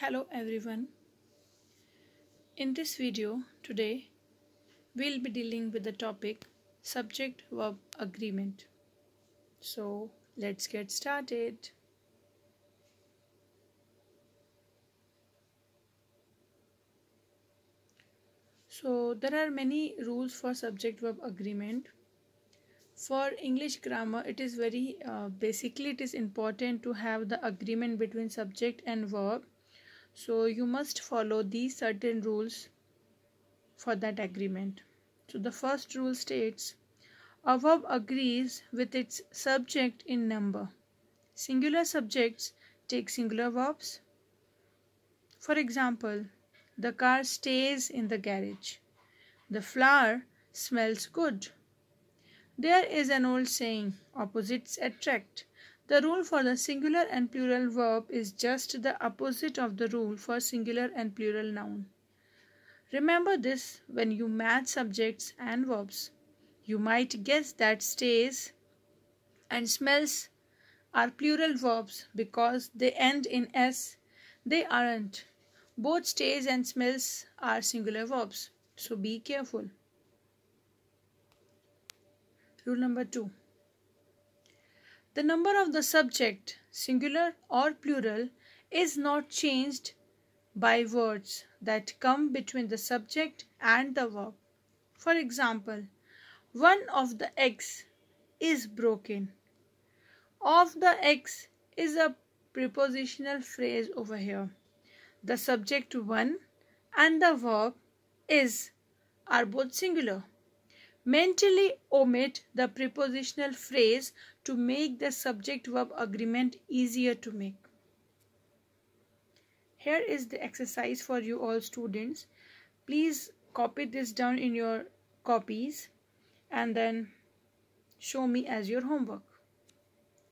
Hello everyone. In this video today we'll be dealing with the topic subject verb agreement. So let's get started. So there are many rules for subject verb agreement. For English grammar, it is very uh, basically it is important to have the agreement between subject and verb so you must follow these certain rules for that agreement so the first rule states a verb agrees with its subject in number singular subjects take singular verbs for example the car stays in the garage the flower smells good there is an old saying opposites attract the rule for the singular and plural verb is just the opposite of the rule for singular and plural noun. Remember this when you match subjects and verbs. You might guess that stays and smells are plural verbs because they end in s. They aren't. Both stays and smells are singular verbs. So be careful. Rule number two. The number of the subject, singular or plural, is not changed by words that come between the subject and the verb. For example, one of the eggs is broken. Of the eggs is a prepositional phrase over here. The subject one and the verb is are both singular mentally omit the prepositional phrase to make the subject verb agreement easier to make. Here is the exercise for you all students. Please copy this down in your copies and then show me as your homework.